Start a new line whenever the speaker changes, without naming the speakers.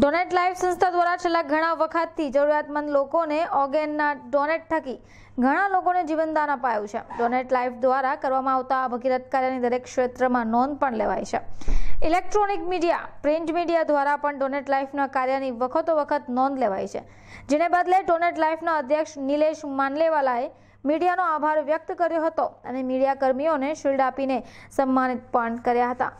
donate life સંસ્થા દ્વારા છેલ્લા ઘણા વખતથી જરૂરિયાતમંદ લોકોને ઓગેનના ડોનેટ થકી ઘણા લોકોને જીવનદાન અપાયું છે ડોનેટ લાઈફ દ્વારા કરવામાં આવતા ભગીરથ કાર્યની દરેક ક્ષેત્રમાં નોંધ પણ લેવાય છે ઇલેક્ટ્રોનિક મીડિયા પ્રિન્ટ મીડિયા દ્વારા પણ ડોનેટ લાઈફના કાર્યની વખતો વખત નોંધ લેવાય છે જેને બદલે ડોનેટ લાઈફના અધ્યક્ષ નિલેશ માનલેવાલાએ મીડિયાનો આભાર વ્યક્ત કર્યો હતો અને મીડિયા કર્મીઓને શિલ્ડ આપીને સન્માનિત પણ કર્યા હતા